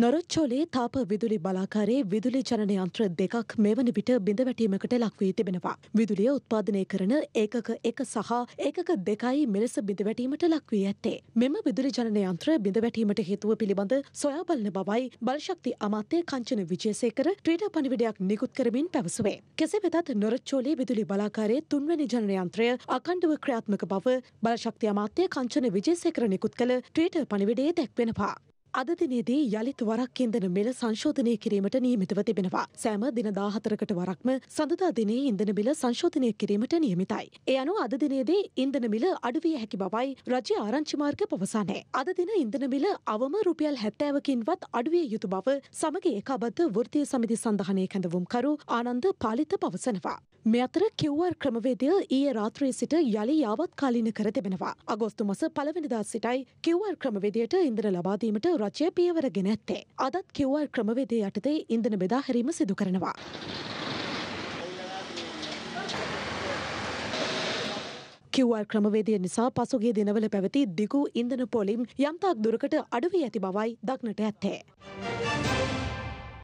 නොරොච්චෝලේ තාප විදුලි බලාකාරයේ විදුලි ජනන යන්ත්‍ර දෙකක් මෙවැනි විට බිඳවැටීමකට ලක්වී තිබෙනවා. විදුලිය උත්පාදනය කරන ඒකක එක සහ ඒකක දෙකයි මෙලෙස බිඳවැටීමට ලක්වී ඇත්තේ. මෙම විදුලි ජනන යන්ත්‍ර බිඳවැටීමට හේතුව පිළිබඳ සොයා බලන බවයි බලශක්ති අමාත්‍ය කංචන විජේසේකර ට්‍රීට පණිවිඩයක් නිකුත් කරමින් පැවසුවේ. කෙසේ වෙතත් නොරොච්චෝලේ විදුලි බලාකාරයේ තුන්වැනි ජනන යන්ත්‍රය අකණ්ඩව ක්‍රියාත්මක බව බලශක්ති අමාත්‍ය කංචන විජේසේකර නිකුත් කළ ට්‍රීට පණිවිඩයේ දැක්වෙනවා. අදදිනේදී යළිත් වරක් ඉන්දන මෙල සංශෝධනය කිරීමට නියමිතව තිබෙනවා. සෑම දින දාහතරකට වරක්ම සඳදා දිනේ ඉන්දන මිල සංශෝධනය කිරීමට නියමිතයි. එය අනුව අදදිනේදී ඉන්දන මිල අඩුවිය හැකි බවයි රජය ආරංචිමාර්ග පවසන්නේ. අද දින ඉන්දන මිල අවම රුපියල් හැත්තෑවකින්වත් අඩුවිය යුතු බව සමග ඒකාබද්ධ වෘතිය සමිති සඳහනය කැඳවුම්කරු ආනන්ද පාලිත පවසනවා. මේ අතර කිව්වර් ක්‍රමවේදය ඊයේ රාත්‍රී සිට යළි යාවත්කාලීන කර තිබෙනවා. අගෝස්තු මස පළවෙනිදා සිටයි කිව්වර් ක්‍රමවේදයට ඉන්ධන ලබාදීමට රජය පියවර ගෙන ඇත්තේ. අදත් කිව්වර් ක්‍රමවේදය යටතේ ඉන්ධන බෙදා හැරීම සිදු කරනවා. කිව්වර් ක්‍රමවේදය නිසා පසුගේ දෙනවල පැවති දිගු ඉන්දන පොලිම් යම්තාක් දුරකට අඩුවී ඇති බවයි දක්නට ඇත්තේ.